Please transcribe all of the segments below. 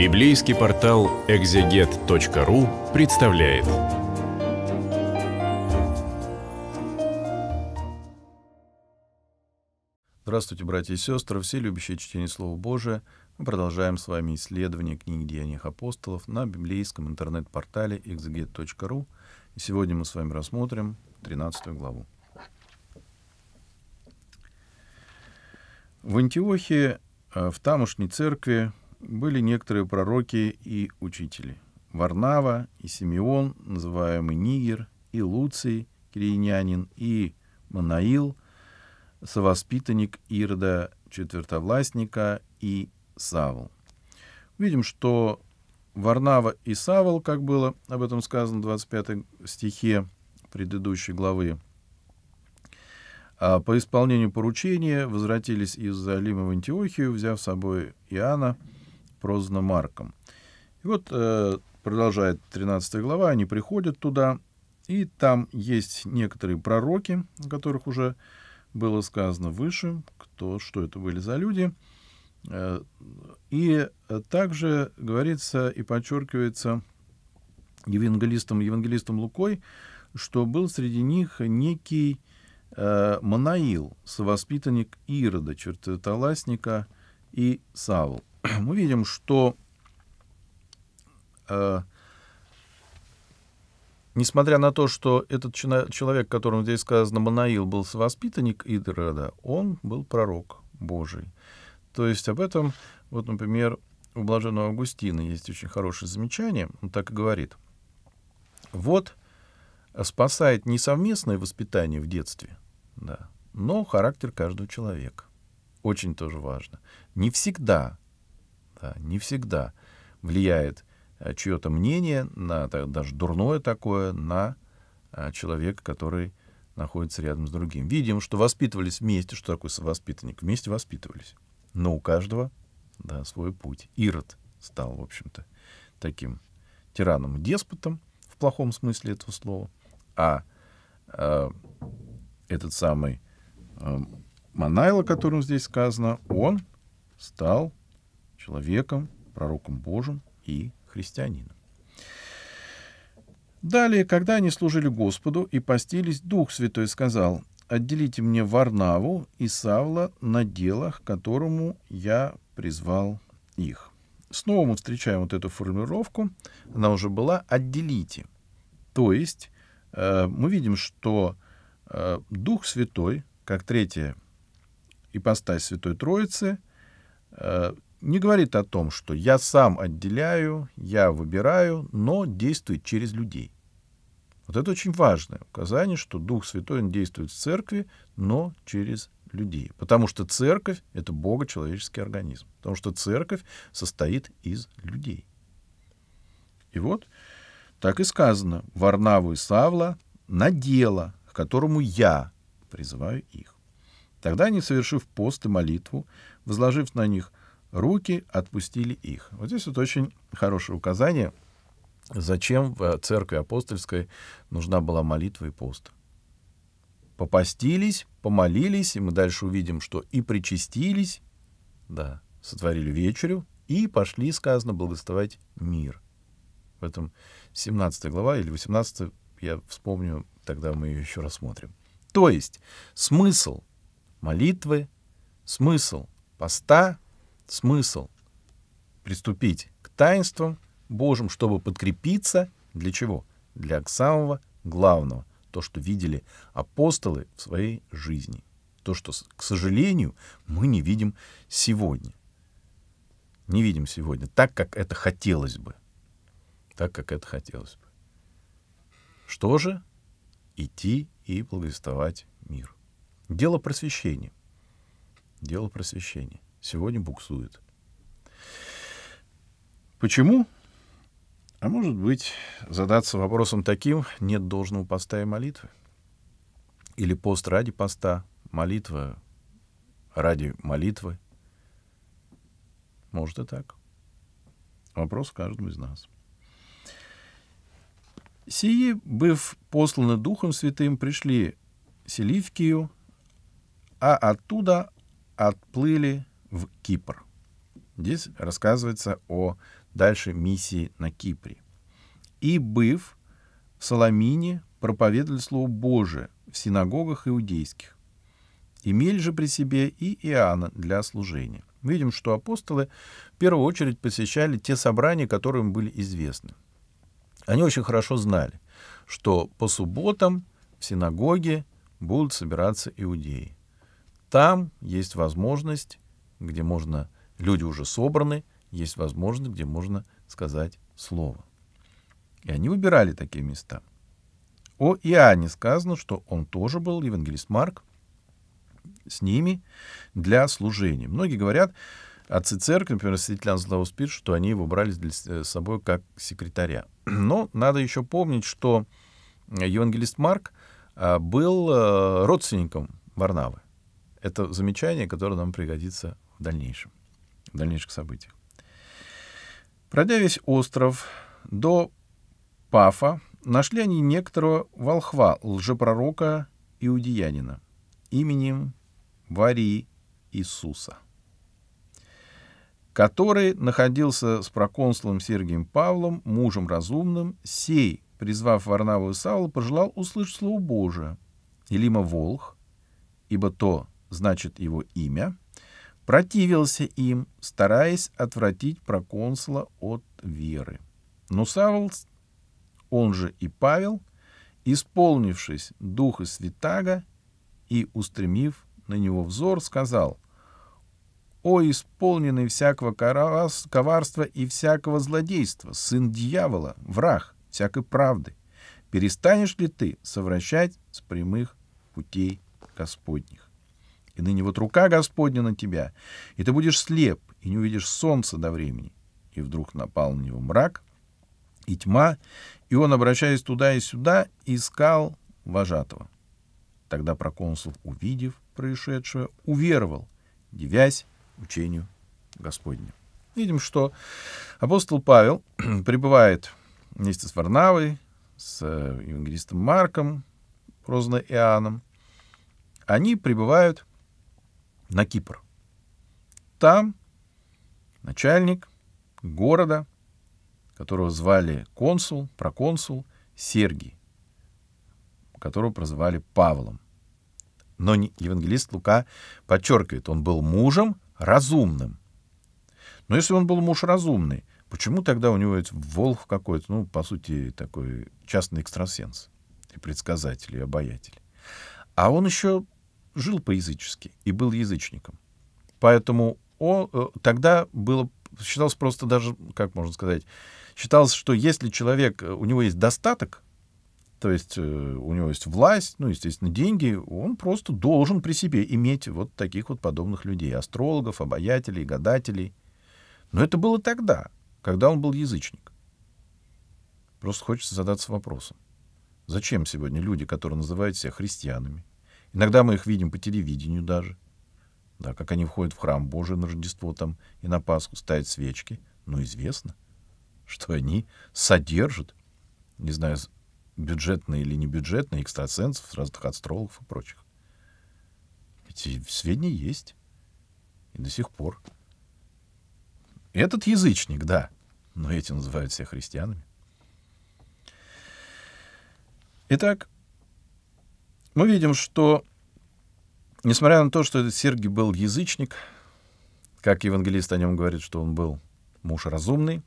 Библейский портал экзегет.ру представляет. Здравствуйте, братья и сестры, все любящие чтение Слова Божия. Мы продолжаем с вами исследование книги Деяний апостолов на библейском интернет-портале exeget.ru. И сегодня мы с вами рассмотрим 13 главу. В Антиохии, э, в тамошней церкви, были некоторые пророки и учители. Варнава и Симеон, называемый Нигер, и Луций, кириянин, и Манаил, совоспитанник Ирда, четвертовластника, и Савл. Видим, что Варнава и Савл, как было об этом сказано в 25 стихе предыдущей главы, а, по исполнению поручения возвратились из Залима в Антиохию, взяв с собой Иоанна, прозвана Марком. И вот, э, продолжает 13 глава, они приходят туда, и там есть некоторые пророки, о которых уже было сказано выше, кто, что это были за люди. Э, и э, также говорится и подчеркивается евангелистом, евангелистом Лукой, что был среди них некий Манаил, совоспитанник Ирода, чертотоласника и Савл. мы видим, что э, несмотря на то, что этот человек, которому здесь сказано Манаил, был воспитанник Идреда, он был пророк Божий. То есть об этом, вот, например, у блаженного Августина есть очень хорошее замечание, он так и говорит. Вот э, спасает не совместное воспитание в детстве, да, но характер каждого человека. Очень тоже важно. Не всегда а не всегда влияет а, чье-то мнение, на, даже дурное такое, на а, человека, который находится рядом с другим. Видим, что воспитывались вместе, что такое воспитанник, вместе воспитывались. Но у каждого да, свой путь. Ирод стал, в общем-то, таким тираном-деспотом в плохом смысле этого слова. А э, этот самый э, Манайло, о котором здесь сказано, он стал человеком, пророком Божьим и христианином. Далее, когда они служили Господу и постились, Дух Святой сказал, «Отделите мне Варнаву и Савла на делах, которому я призвал их». Снова мы встречаем вот эту формулировку, она уже была «отделите». То есть э, мы видим, что э, Дух Святой, как третья ипостась Святой Троицы, э, не говорит о том, что я сам отделяю, я выбираю, но действует через людей. Вот это очень важное указание, что Дух Святой он действует в церкви, но через людей. Потому что церковь — это богочеловеческий организм. Потому что церковь состоит из людей. И вот так и сказано. Варнаву и Савла на дело, к которому я призываю их. Тогда они, совершив пост и молитву, возложив на них руки отпустили их. Вот здесь вот очень хорошее указание, зачем в церкви апостольской нужна была молитва и пост. Попостились, помолились, и мы дальше увидим, что и причастились, да, сотворили вечерю, и пошли, сказано, благословлять мир. В этом 17 глава или 18, я вспомню, тогда мы ее еще рассмотрим. То есть смысл молитвы, смысл поста — смысл приступить к таинствам Божьим, чтобы подкрепиться. Для чего? Для самого главного. То, что видели апостолы в своей жизни. То, что, к сожалению, мы не видим сегодня. Не видим сегодня так, как это хотелось бы. Так, как это хотелось бы. Что же? Идти и благовествовать мир. Дело просвещения. Дело просвещения сегодня буксует. Почему? А может быть, задаться вопросом таким, нет должного поста и молитвы. Или пост ради поста, молитва ради молитвы. Может и так. Вопрос каждому из нас. Сии, быв посланы Духом Святым, пришли Селивкию, а оттуда отплыли в Кипр. Здесь рассказывается о дальше миссии на Кипре. «И, быв в Соломине, проповедовали Слово Божие в синагогах иудейских. Имели же при себе и Иоанна для служения». Видим, что апостолы в первую очередь посещали те собрания, которые им были известны. Они очень хорошо знали, что по субботам в синагоге будут собираться иудеи. Там есть возможность где можно, люди уже собраны, есть возможность, где можно сказать слово. И они выбирали такие места. О Иоанне сказано, что он тоже был, евангелист Марк, с ними для служения. Многие говорят, отцы церкви, например, святитель Анзлаус пишет, что они его брали э, с собой как секретаря. Но надо еще помнить, что э, евангелист Марк а, был э, родственником Варнавы. Это замечание, которое нам пригодится в дальнейшем, в дальнейших событиях. Пройдя весь остров до Пафа, нашли они некоторого волхва, лжепророка иудеянина, именем Варии Иисуса, который находился с проконсулом Сергием Павлом, мужем разумным, сей, призвав Варнаву и Савла, пожелал услышать слово Божие. Илима Волх, ибо то значит его имя, противился им, стараясь отвратить проконсула от веры. Но Савл, он же и Павел, исполнившись духа святаго и устремив на него взор, сказал, «О, исполненный всякого коварства и всякого злодейства, сын дьявола, враг всякой правды, перестанешь ли ты совращать с прямых путей Господних?» и ныне вот рука Господня на тебя, и ты будешь слеп, и не увидишь солнца до времени. И вдруг напал на него мрак и тьма, и он, обращаясь туда и сюда, искал вожатого. Тогда проконсул, увидев происшедшее, уверовал, девясь учению Господню. Видим, что апостол Павел пребывает вместе с Варнавой, с э, евангелистом Марком, прозванным Иоанном. Они пребывают на Кипр. Там начальник города, которого звали консул, проконсул Сергий, которого прозвали Павлом. Но евангелист Лука подчеркивает, он был мужем разумным. Но если он был муж разумный, почему тогда у него волк какой-то, ну, по сути, такой частный экстрасенс и предсказатель, и обаятель? А он еще жил по-язычески и был язычником. Поэтому он, э, тогда было, считалось просто даже, как можно сказать, считалось, что если человек, э, у него есть достаток, то есть э, у него есть власть, ну, естественно, деньги, он просто должен при себе иметь вот таких вот подобных людей, астрологов, обаятелей, гадателей. Но это было тогда, когда он был язычник. Просто хочется задаться вопросом. Зачем сегодня люди, которые называют себя христианами, Иногда мы их видим по телевидению даже. Да, как они входят в храм Божий на Рождество там и на Пасху, ставят свечки. Но известно, что они содержат, не знаю, бюджетные или не бюджетные, экстрасенсов, разных астрологов и прочих. Эти сведения есть. И до сих пор. Этот язычник, да, но эти называют себя христианами. Итак, мы видим, что, несмотря на то, что этот Сергий был язычник, как евангелист о нем говорит, что он был муж разумный,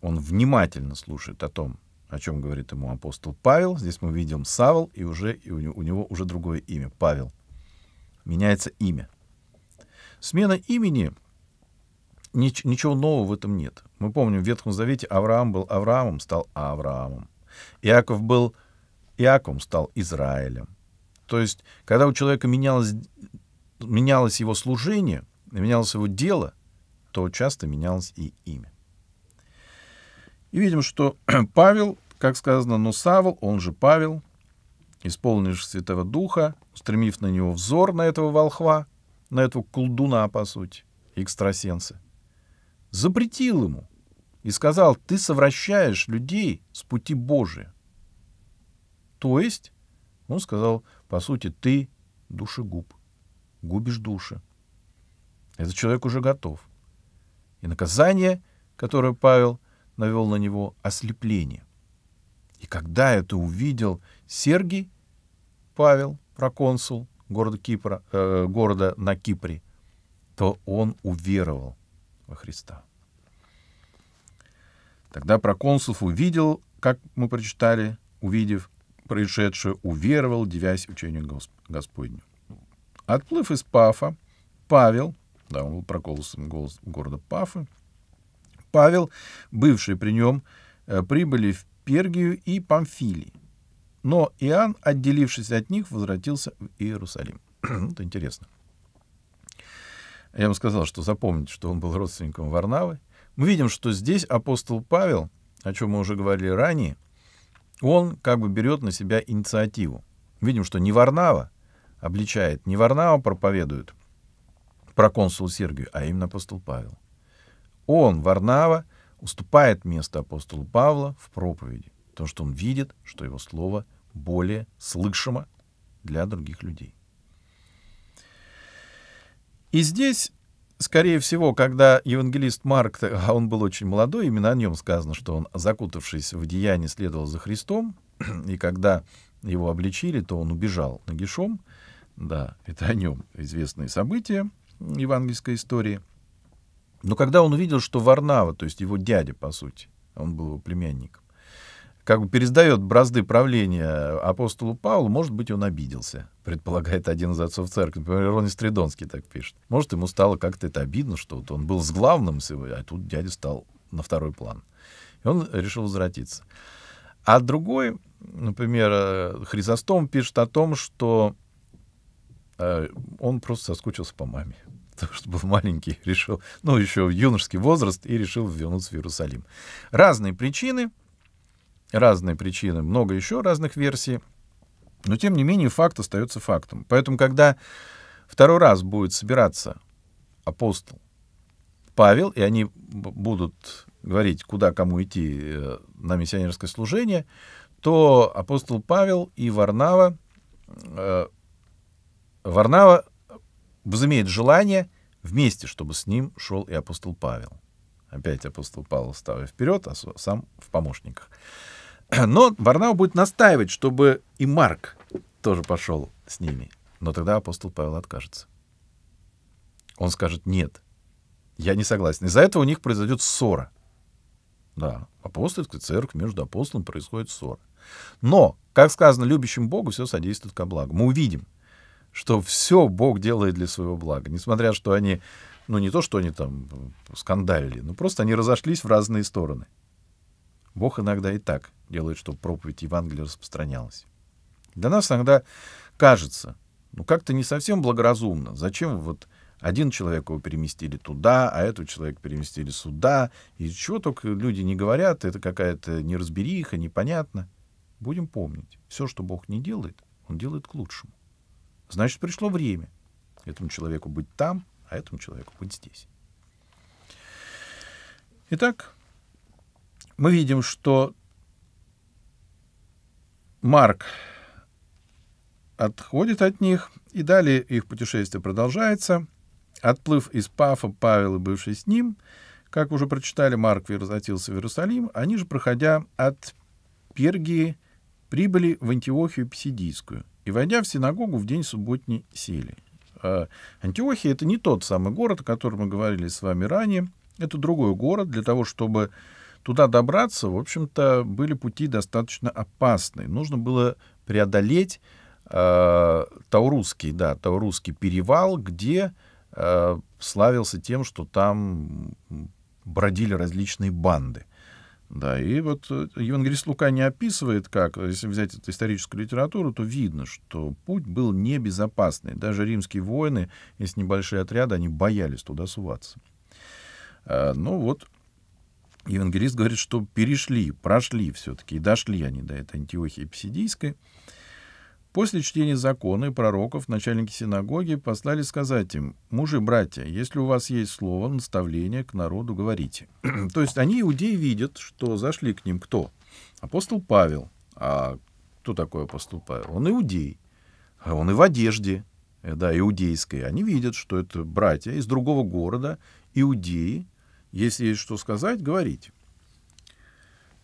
он внимательно слушает о том, о чем говорит ему апостол Павел. Здесь мы видим Савл, и уже и у, него, уже другое имя — Павел. Меняется имя. Смена имени нич, — ничего нового в этом нет. Мы помним, в Ветхом Завете Авраам был Авраамом, стал Авраамом. Иаков был Иаком, стал Израилем. То есть, когда у человека менялось, менялось его служение, менялось его дело, то часто менялось и имя. И видим, что Павел, как сказано, но Савл, он же Павел, исполнивший Святого Духа, устремив на него взор, на этого волхва, на этого колдуна, по сути, экстрасенса, запретил ему и сказал, ты совращаешь людей с пути Божия. То есть он сказал, по сути, ты душегуб, губишь души. Этот человек уже готов. И наказание, которое Павел навел на него, ослепление. И когда это увидел Сергий, Павел, проконсул города, Кипра, э, города на Кипре, то он уверовал во Христа. Тогда проконсул увидел, как мы прочитали, увидев, происшедшее, уверовал, девясь учению Господню. Отплыв из Пафа, Павел, да, он был проколосом голос города Пафы, Павел, бывший при нем, э, прибыли в Пергию и Памфилии, Но Иоанн, отделившись от них, возвратился в Иерусалим. Это интересно. Я вам сказал, что запомните, что он был родственником Варнавы. Мы видим, что здесь апостол Павел, о чем мы уже говорили ранее, — он как бы берет на себя инициативу. Видим, что не Варнава обличает, не Варнава проповедует про консул Сергию, а именно апостол Павел. Он, Варнава, уступает место апостолу Павла в проповеди, потому что он видит, что его слово более слышимо для других людей. И здесь Скорее всего, когда евангелист Марк, э, а он был очень молодой, именно о нем сказано, что он, закутавшись в деяние, следовал за Христом, и когда его обличили, то он убежал на гишом. Да, это о нем известные события евангельской истории. Но когда он увидел, что Варнава, то есть его дядя, по сути, он был его племянником, как бы пересдает бразды правления апостолу Павлу, может быть, он обиделся, предполагает один из отцов церкви. Например, Ронни Стридонский так пишет. Может, ему стало как-то это обидно, что вот он был с главным, а тут дядя стал на второй план. И он решил возвратиться. А другой, например, э, Хризостом пишет о том, что э, он просто соскучился по маме потому что был маленький, решил, ну, еще юношеский возраст, и решил вернуться в Иерусалим. Разные причины — разные причины, много еще разных версий. Но, тем не менее, факт остается фактом. Поэтому, когда второй раз будет собираться апостол Павел, и они будут говорить, куда кому идти э, на миссионерское служение, то апостол Павел и Варнава, э, Варнава возымеет желание вместе, чтобы с ним шел и апостол Павел. Опять апостол Павел ставит вперед, а сам в помощниках. Но Варнау будет настаивать, чтобы и Марк тоже пошел с ними. Но тогда апостол Павел откажется. Он скажет «нет». Я не согласен. Из-за этого у них произойдет ссора. Да, апостольская церковь между апостолом происходит ссора. Но, как сказано, любящим Богу все содействует ко благу. Мы увидим, что все Бог делает для своего блага. Несмотря, что они, ну не то, что они там скандалили, но просто они разошлись в разные стороны. Бог иногда и так делает, чтобы проповедь Евангелия распространялась. Для нас иногда кажется, ну как-то не совсем благоразумно, зачем вот один человек его переместили туда, а этого человека переместили сюда, и чего только люди не говорят, это какая-то неразбериха, непонятно. Будем помнить, все, что Бог не делает, Он делает к лучшему. Значит, пришло время этому человеку быть там, а этому человеку быть здесь. Итак, мы видим, что Марк отходит от них, и далее их путешествие продолжается. Отплыв из Пафа, Павел и бывший с ним, как уже прочитали, Марк возвратился в Иерусалим, они же, проходя от Пергии, прибыли в Антиохию Псидийскую и, войдя в синагогу, в день субботний сели. А Антиохия — это не тот самый город, о котором мы говорили с вами ранее. Это другой город для того, чтобы туда добраться, в общем-то, были пути достаточно опасные. Нужно было преодолеть э, Таурусский, да, Таурусский перевал, где э, славился тем, что там бродили различные банды. Да, и вот э, Евангелист Лука не описывает, как, если взять эту историческую литературу, то видно, что путь был небезопасный. Даже римские воины, если небольшие отряды, они боялись туда суваться. Э, ну вот, евангелист говорит, что перешли, прошли все-таки, и дошли они до этой Антиохии Псидийской. После чтения закона и пророков начальники синагоги послали сказать им, «Мужи, братья, если у вас есть слово, наставление к народу, говорите». То есть они, иудеи, видят, что зашли к ним кто? Апостол Павел. А кто такой апостол Павел? Он иудей. А он и в одежде, э, да, иудейской. Они видят, что это братья из другого города, иудеи, если есть что сказать, говорите.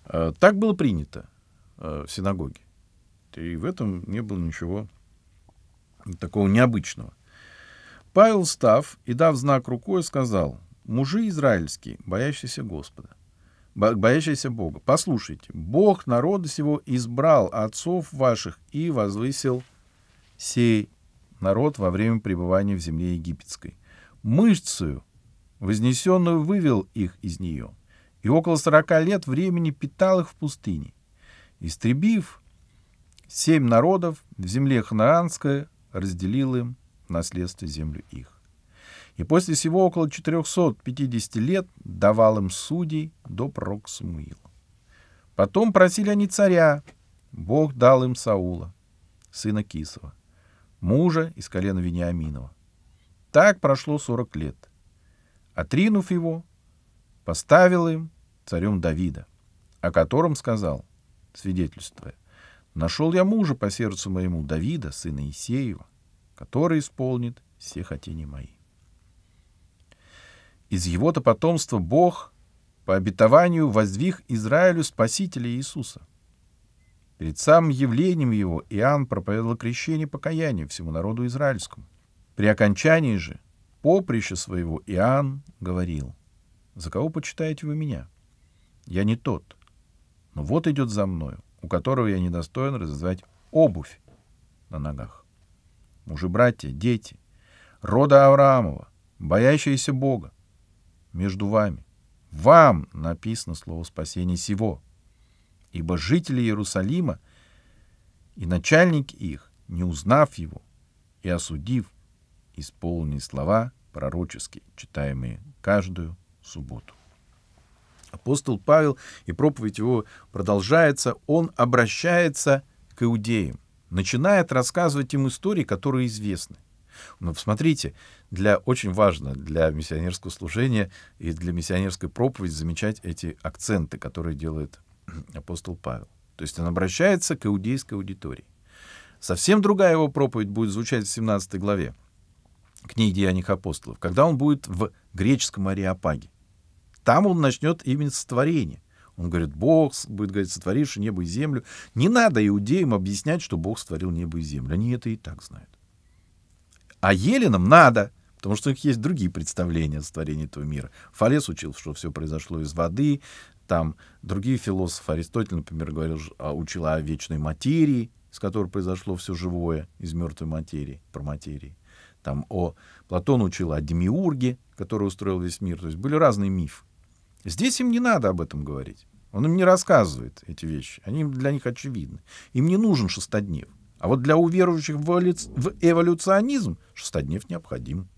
А, так было принято а, в синагоге. И в этом не было ничего такого необычного. Павел, став и дав знак рукой, сказал, «Мужи израильские, боящиеся Господа, боящиеся Бога, послушайте, Бог народа сего избрал отцов ваших и возвысил сей народ во время пребывания в земле египетской. Мышцею вознесенную вывел их из нее, и около сорока лет времени питал их в пустыне. Истребив семь народов, в земле Ханаанская разделил им наследство землю их. И после всего около 450 лет давал им судей до пророк Самуила. Потом просили они царя. Бог дал им Саула, сына Кисова, мужа из колена Вениаминова. Так прошло 40 лет отринув его, поставил им царем Давида, о котором сказал, свидетельствуя, «Нашел я мужа по сердцу моему Давида, сына Исеева, который исполнит все хотения мои». Из его-то потомства Бог по обетованию воздвиг Израилю Спасителя Иисуса. Перед самым явлением его Иоанн проповедовал крещение покаяния всему народу израильскому. При окончании же – поприще своего Иоанн говорил, «За кого почитаете вы меня? Я не тот, но вот идет за мною, у которого я недостоин достоин развязать обувь на ногах. Мужи, братья, дети, рода Авраамова, боящиеся Бога, между вами, вам написано слово спасения сего, ибо жители Иерусалима и начальник их, не узнав его и осудив, исполни слова пророческие, читаемые каждую субботу. Апостол Павел, и проповедь его продолжается, он обращается к иудеям, начинает рассказывать им истории, которые известны. Но смотрите, для, очень важно для миссионерского служения и для миссионерской проповеди замечать эти акценты, которые делает апостол Павел. То есть он обращается к иудейской аудитории. Совсем другая его проповедь будет звучать в 17 главе книги «Деяниях апостолов», когда он будет в греческом Ариапаге. Там он начнет именно сотворение. Он говорит, Бог будет говорить, сотворивший небо и землю. Не надо иудеям объяснять, что Бог сотворил небо и землю. Они это и так знают. А еленам надо, потому что у них есть другие представления о сотворении этого мира. Фалес учил, что все произошло из воды, там другие философы, Аристотель, например, говорил, а, учил о вечной материи, с которой произошло все живое из мертвой материи, про материи там о... Платон учил о Демиурге, который устроил весь мир. То есть были разные мифы. Здесь им не надо об этом говорить. Он им не рассказывает эти вещи. Они для них очевидны. Им не нужен шестоднев. А вот для уверующих в, эволю... в эволюционизм шестоднев необходим.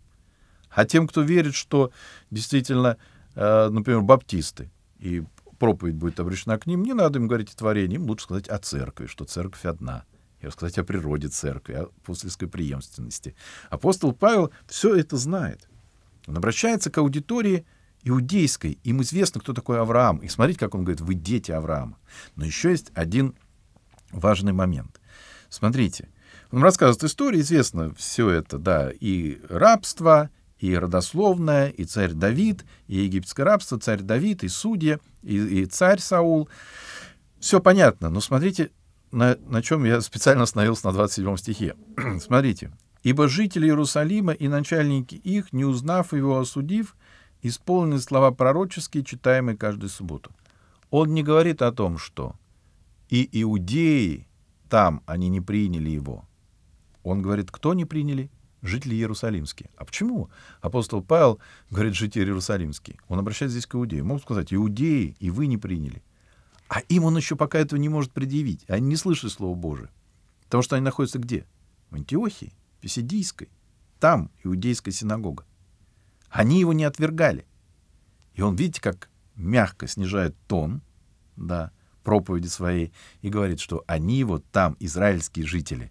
А тем, кто верит, что действительно, э, например, баптисты, и проповедь будет обращена к ним, не надо им говорить о творении, им лучше сказать о церкви, что церковь одна — и рассказать о природе церкви, о апостольской преемственности. Апостол Павел все это знает. Он обращается к аудитории иудейской. Им известно, кто такой Авраам. И смотрите, как он говорит, вы дети Авраама. Но еще есть один важный момент. Смотрите, он рассказывает историю, известно все это, да, и рабство, и родословное, и царь Давид, и египетское рабство, царь Давид, и судья, и, и царь Саул. Все понятно, но смотрите, на, на чем я специально остановился на 27 стихе. Смотрите. «Ибо жители Иерусалима и начальники их, не узнав его, осудив, исполнены слова пророческие, читаемые каждую субботу». Он не говорит о том, что «и иудеи там, они не приняли его». Он говорит, кто не приняли? Жители Иерусалимские. А почему? Апостол Павел говорит, жители Иерусалимские. Он обращается здесь к иудеям. Мог сказать, иудеи, и вы не приняли. А им он еще пока этого не может предъявить. Они не слышат Слово Божие. Потому что они находятся где? В Антиохии, в Писидийской. Там иудейская синагога. Они его не отвергали. И он, видите, как мягко снижает тон да, проповеди своей и говорит, что они его там, израильские жители,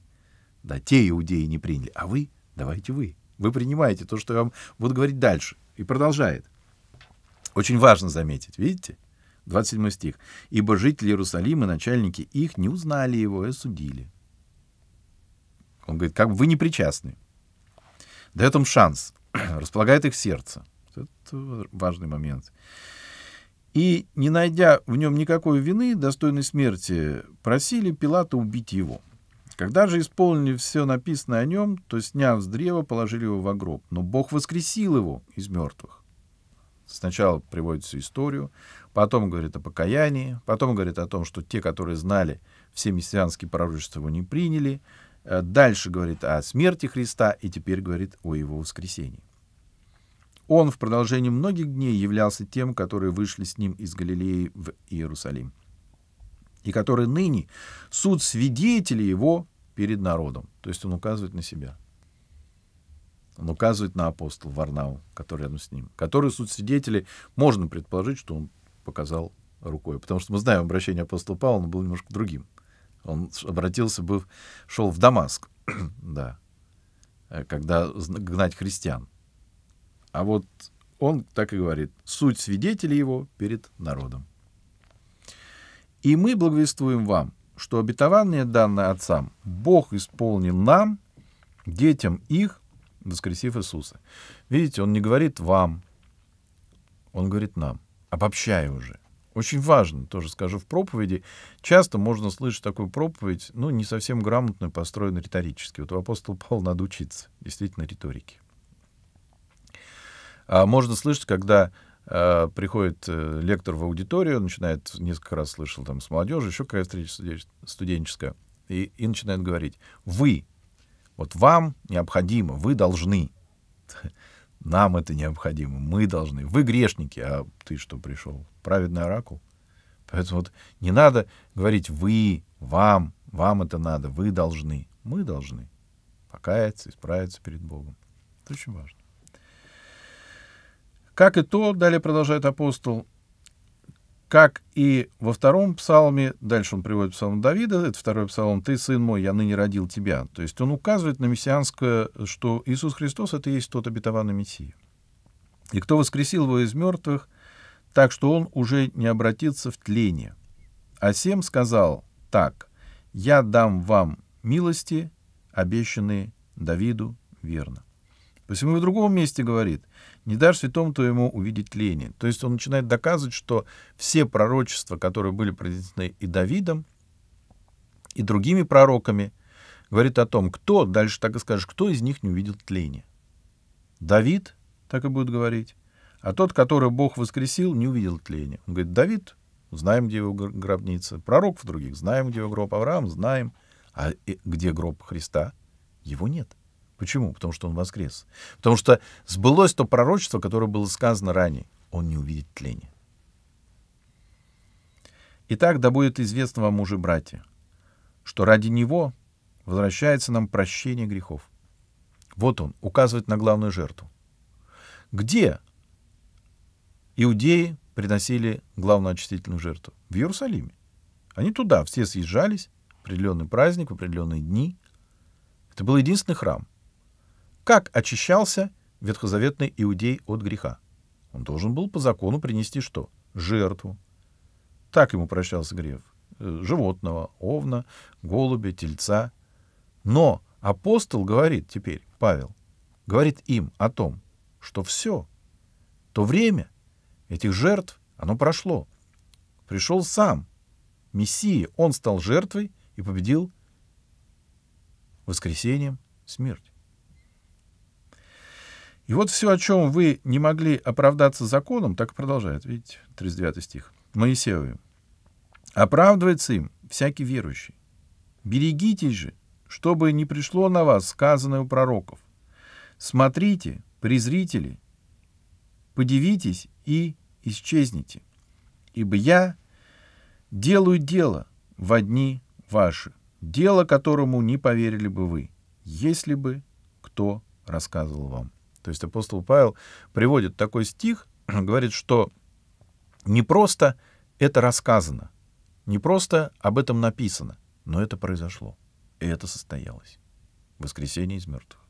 да, те иудеи не приняли, а вы, давайте вы. Вы принимаете то, что я вам буду говорить дальше. И продолжает. Очень важно заметить, видите? 27 стих. «Ибо жители Иерусалима, начальники их, не узнали его и осудили». Он говорит, как бы вы не причастны. Дает им шанс, располагает их сердце. Это важный момент. И, не найдя в нем никакой вины, достойной смерти, просили Пилата убить его. Когда же исполнили все написанное о нем, то, сняв с древа, положили его в гроб. Но Бог воскресил его из мертвых Сначала приводится историю, потом говорит о покаянии, потом говорит о том, что те, которые знали, все мессианские пророчества его не приняли, э, дальше говорит о смерти Христа и теперь говорит о его воскресении. Он в продолжении многих дней являлся тем, которые вышли с ним из Галилеи в Иерусалим, и которые ныне суд свидетелей его перед народом. То есть он указывает на себя – он указывает на апостола Варнаву, который рядом с ним, который суд свидетелей, можно предположить, что он показал рукой, потому что мы знаем обращение апостола Павла, он был немножко другим. Он обратился бы, шел в Дамаск, да, э, когда гнать христиан. А вот он так и говорит, суть свидетелей его перед народом. И мы благовествуем вам, что обетование, данное отцам, Бог исполнил нам, детям их, воскресив Иисуса. Видите, он не говорит вам, он говорит нам, обобщая уже. Очень важно, тоже скажу в проповеди, часто можно слышать такую проповедь, ну, не совсем грамотную, построенную риторически. Вот у апостола Павла надо учиться, действительно, риторике. А можно слышать, когда э, приходит э, лектор в аудиторию, начинает, несколько раз слышал там с молодежью, еще какая встреча студенческая, и, и начинает говорить, вы вот вам необходимо, вы должны. Нам это необходимо, мы должны. Вы грешники, а ты что пришел? Праведный оракул. Поэтому вот не надо говорить «вы», «вам», «вам это надо», «вы должны». Мы должны покаяться, исправиться перед Богом. Это очень важно. Как и то, далее продолжает апостол, как и во втором псалме, дальше он приводит псалом Давида, это второй псалом. «Ты, сын мой, я ныне родил тебя». То есть он указывает на мессианское, что Иисус Христос — это и есть тот обетованный Мессия. И кто воскресил его из мертвых, так что он уже не обратится в тление. А Сем сказал так, «Я дам вам милости, обещанные Давиду верно». Посему и в другом месте говорит, не дашь святому твоему увидеть лени. То есть он начинает доказывать, что все пророчества, которые были произнесены и Давидом, и другими пророками, говорит о том, кто, дальше так и скажешь, кто из них не увидел тлени. Давид, так и будет говорить, а тот, который Бог воскресил, не увидел тлени. Он говорит, Давид, знаем, где его гробница, пророк в других, знаем, где его гроб Авраам, знаем, а где гроб Христа, его нет. Почему? Потому что он воскрес. Потому что сбылось то пророчество, которое было сказано ранее. Он не увидит тления. Итак, да будет известно вам, мужи братья, что ради него возвращается нам прощение грехов. Вот он, указывает на главную жертву. Где иудеи приносили главную очистительную жертву? В Иерусалиме. Они туда все съезжались, определенный праздник, определенные дни. Это был единственный храм – как очищался ветхозаветный иудей от греха? Он должен был по закону принести что? Жертву. Так ему прощался грех. Э, животного, овна, голубя, тельца. Но апостол говорит теперь, Павел, говорит им о том, что все, то время этих жертв, оно прошло. Пришел сам Мессия, он стал жертвой и победил воскресением смерть. И вот все, о чем вы не могли оправдаться законом, так и продолжает, видите, 39 стих, Моисеевым. Оправдывается им всякий верующий. Берегитесь же, чтобы не пришло на вас сказанное у пророков. Смотрите, презрители, подивитесь и исчезните, ибо я делаю дело в одни ваши, дело которому не поверили бы вы, если бы кто рассказывал вам. То есть апостол Павел приводит такой стих, говорит, что не просто это рассказано, не просто об этом написано, но это произошло, и это состоялось. Воскресение из мертвых.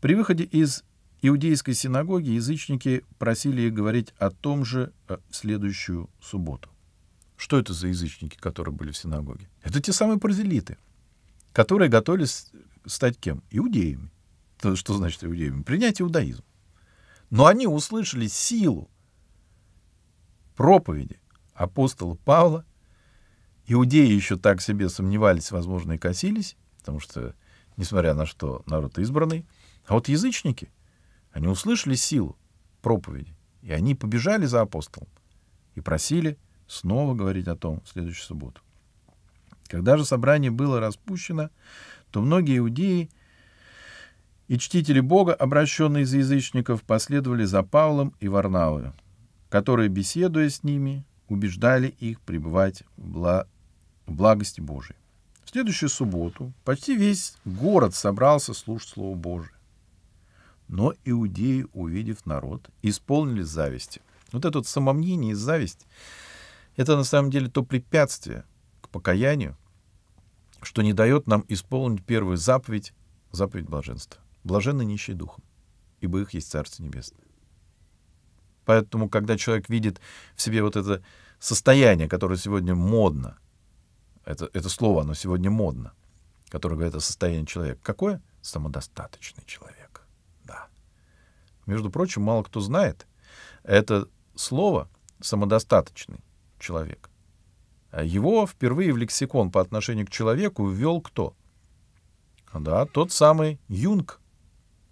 При выходе из иудейской синагоги язычники просили их говорить о том же э, в следующую субботу. Что это за язычники, которые были в синагоге? Это те самые паразелиты, которые готовились стать кем? Иудеями то что значит иудаизм? Принять иудаизм. Но они услышали силу проповеди апостола Павла. Иудеи еще так себе сомневались, возможно, и косились, потому что, несмотря на что, народ избранный. А вот язычники, они услышали силу проповеди, и они побежали за апостолом и просили снова говорить о том в следующую субботу. Когда же собрание было распущено, то многие иудеи – и чтители Бога, обращенные из язычников, последовали за Павлом и Варнавою, которые, беседуя с ними, убеждали их пребывать в, бла... в благости Божией. В следующую субботу почти весь город собрался слушать Слово Божие. Но иудеи, увидев народ, исполнили зависти. Вот это вот самомнение и зависть — это на самом деле то препятствие к покаянию, что не дает нам исполнить первую заповедь, заповедь блаженства. Блаженны нищие духом, ибо их есть Царство Небесное. Поэтому, когда человек видит в себе вот это состояние, которое сегодня модно, это, это слово, оно сегодня модно, которое говорит о состоянии человека. Какое? Самодостаточный человек. Да. Между прочим, мало кто знает, это слово «самодостаточный человек». А его впервые в лексикон по отношению к человеку ввел кто? Да, тот самый Юнг —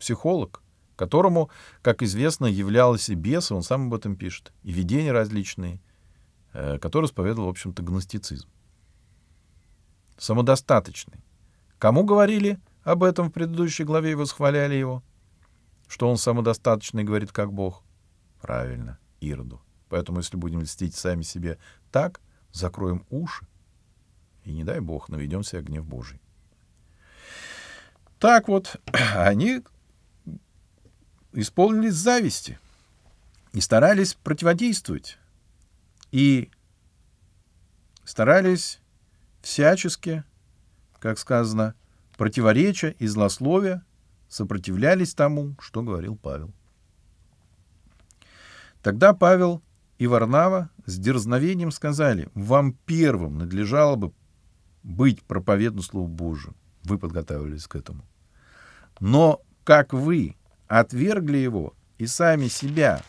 психолог, которому, как известно, являлась и бес, и он сам об этом пишет, и видения различные, э, который исповедовал, в общем-то, гностицизм. Самодостаточный. Кому говорили об этом в предыдущей главе и восхваляли его? Что он самодостаточный, говорит, как Бог. Правильно, Ироду. Поэтому, если будем льстить сами себе так, закроем уши и, не дай Бог, наведем себя гнев Божий. Так вот, они исполнились зависти и старались противодействовать, и старались всячески, как сказано, противоречия и злословия сопротивлялись тому, что говорил Павел. Тогда Павел и Варнава с дерзновением сказали, «Вам первым надлежало бы быть проповедным Слову Божию. Вы подготавливались к этому. Но как вы отвергли его и сами себя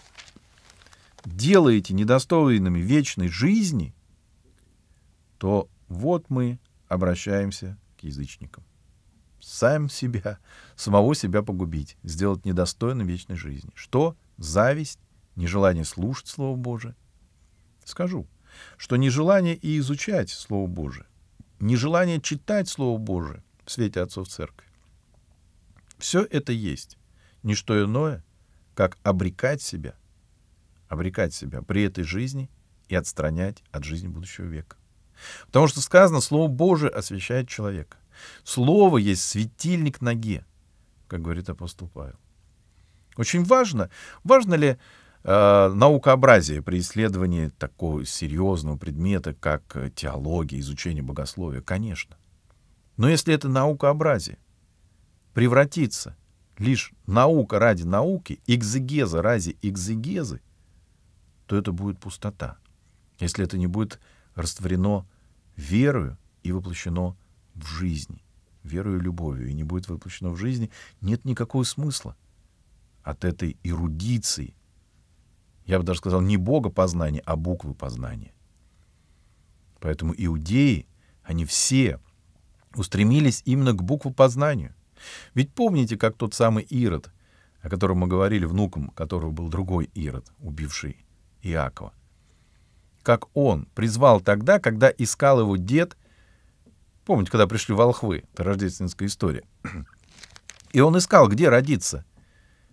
делаете недостойными вечной жизни, то вот мы обращаемся к язычникам. Сам себя, самого себя погубить, сделать недостойным вечной жизни. Что? Зависть, нежелание слушать Слово Божие. Скажу, что нежелание и изучать Слово Божие, нежелание читать Слово Божие в свете отцов церкви, все это есть не что иное, как обрекать себя, обрекать себя при этой жизни и отстранять от жизни будущего века. Потому что сказано, Слово Божие освещает человека. Слово есть светильник ноге, как говорит апостол Павел. Очень важно, важно ли э, наукообразие при исследовании такого серьезного предмета, как э, теология, изучение богословия? Конечно. Но если это наукообразие превратится лишь наука ради науки, экзегеза ради экзегезы, то это будет пустота, если это не будет растворено верою и воплощено в жизни, верою и любовью, и не будет воплощено в жизни, нет никакого смысла от этой эрудиции. Я бы даже сказал, не Бога познания, а буквы познания. Поэтому иудеи, они все устремились именно к букву познанию — ведь помните, как тот самый Ирод, о котором мы говорили внуком, которого был другой Ирод, убивший Иакова, как он призвал тогда, когда искал его дед, помните, когда пришли волхвы, это рождественская история, и он искал, где родиться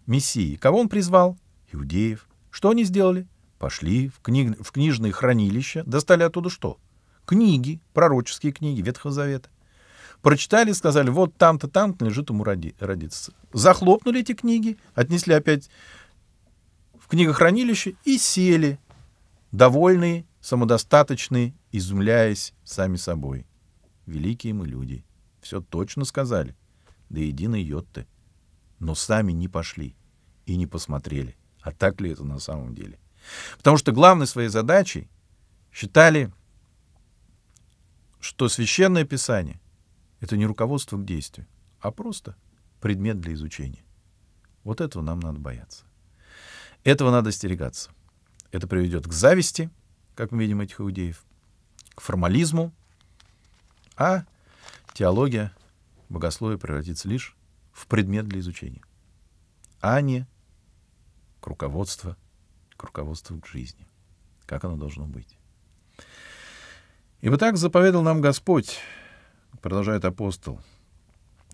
Мессии. Кого он призвал? Иудеев. Что они сделали? Пошли в, книг... в книжные хранилища, достали оттуда что? Книги, пророческие книги Ветхого Завета прочитали, сказали, вот там-то, там-то лежит ему роди, родиться. Захлопнули эти книги, отнесли опять в книгохранилище и сели, довольные, самодостаточные, изумляясь сами собой. Великие мы люди. Все точно сказали. Да единой йотты. Но сами не пошли и не посмотрели. А так ли это на самом деле? Потому что главной своей задачей считали, что священное писание это не руководство к действию, а просто предмет для изучения. Вот этого нам надо бояться. Этого надо остерегаться. Это приведет к зависти, как мы видим этих иудеев, к формализму, а теология, богословие превратится лишь в предмет для изучения, а не к руководству, к руководству к жизни, как оно должно быть. Ибо так заповедал нам Господь, продолжает апостол,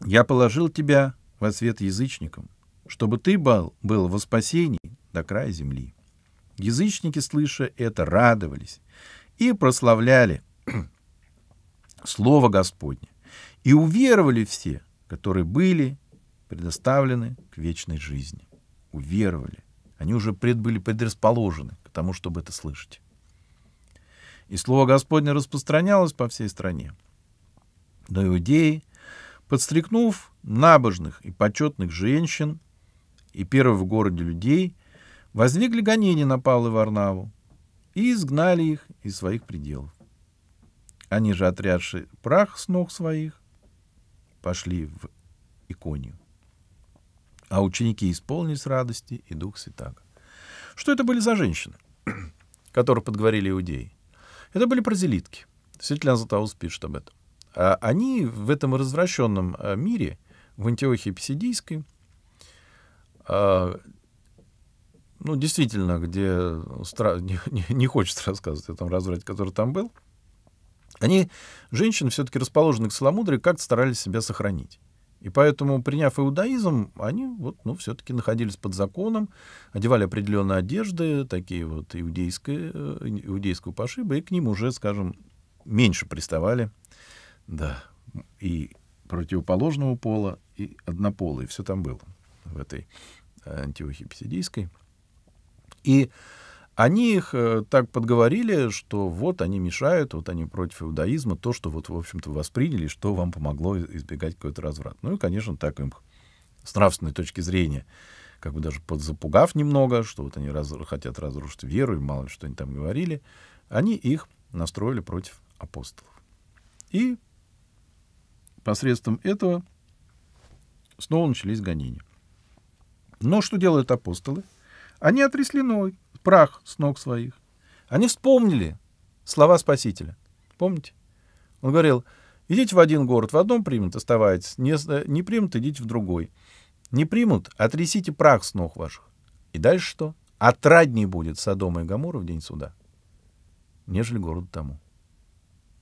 «Я положил тебя во свет язычникам, чтобы ты был, был во спасении до края земли». Язычники, слыша это, радовались и прославляли Слово Господне, и уверовали все, которые были предоставлены к вечной жизни. Уверовали. Они уже пред, были предрасположены к тому, чтобы это слышать. И Слово Господне распространялось по всей стране до Иудеи, подстрекнув набожных и почетных женщин и первых в городе людей, возникли гонения на Павла и Варнаву и изгнали их из своих пределов. Они же, отрядши прах с ног своих, пошли в иконию. А ученики исполнились радости и Дух Святаго. Что это были за женщины, которых подговорили иудеи? Это были прозелитки. Светлян Златоуст пишет об этом. А Они в этом развращенном э, мире, в Антиохии Псидийской, а, ну, действительно, где стра... не, хочется рассказывать о том разврате, который там был, они, женщины, все-таки расположенные к целомудрию, как-то старались себя сохранить. И поэтому, приняв иудаизм, они вот, ну, все-таки находились под законом, одевали определенные одежды, такие вот иудейские, э, иудейскую пошибы, и к ним уже, скажем, меньше приставали да. И противоположного пола, и однополый. Все там было в этой э, антиохии писидийской. И они их э, так подговорили, что вот они мешают, вот они против иудаизма, то, что вот, в общем-то, восприняли, что вам помогло избегать какой-то разврат. Ну и, конечно, так им с нравственной точки зрения, как бы даже подзапугав немного, что вот они раз, хотят разрушить веру, и мало ли что они там говорили, они их настроили против апостолов. И Посредством этого снова начались гонения. Но что делают апостолы? Они отрясли ной, прах с ног своих. Они вспомнили слова Спасителя. Помните? Он говорил, идите в один город, в одном примут, оставайтесь. Не, не примут, идите в другой. Не примут, отрясите прах с ног ваших. И дальше что? Отрадней будет Содома и Гамора в день суда, нежели городу тому.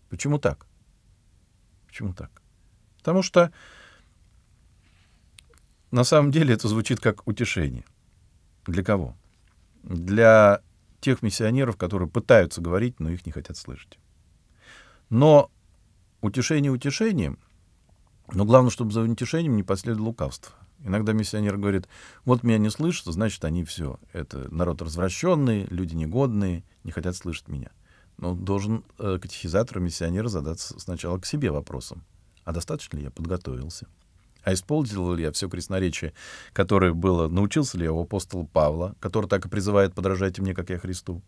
Почему так? Почему так? Потому что на самом деле это звучит как утешение. Для кого? Для тех миссионеров, которые пытаются говорить, но их не хотят слышать. Но утешение утешением, но главное, чтобы за утешением не последовало лукавство. Иногда миссионер говорит, вот меня не слышат, значит, они все. Это народ развращенный, люди негодные, не хотят слышать меня. Но должен э, катехизатор, миссионер задаться сначала к себе вопросом а достаточно ли я подготовился? А использовал ли я все красноречие, которое было, научился ли я у апостола Павла, который так и призывает «подражайте мне, как я Христу»?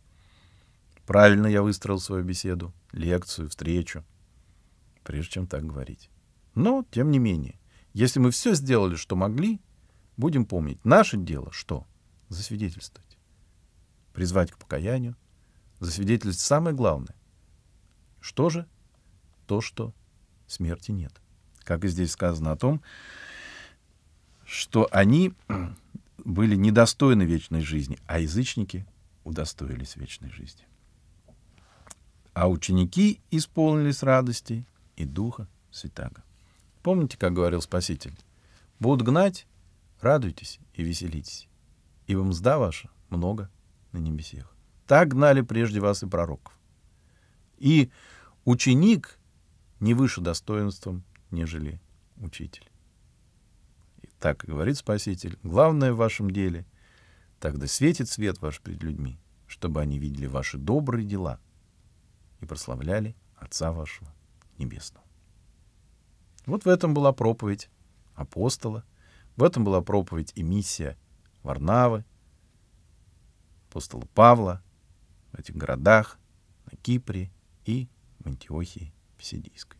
Правильно я выстроил свою беседу, лекцию, встречу, прежде чем так говорить. Но, тем не менее, если мы все сделали, что могли, будем помнить, наше дело что? Засвидетельствовать. Призвать к покаянию, засвидетельствовать самое главное. Что же? То, что смерти нет. Как и здесь сказано о том, что они были недостойны вечной жизни, а язычники удостоились вечной жизни. А ученики исполнились радости и Духа Святаго. Помните, как говорил Спаситель? «Будут гнать, радуйтесь и веселитесь, и вам сда ваша много на небесех». Так гнали прежде вас и пророков. И ученик не выше достоинством, нежели учитель. И так говорит Спаситель, главное в вашем деле, тогда светит свет ваш пред людьми, чтобы они видели ваши добрые дела и прославляли Отца вашего Небесного. Вот в этом была проповедь апостола, в этом была проповедь и миссия Варнавы, апостола Павла в этих городах, на Кипре и в Антиохии. PC-диск.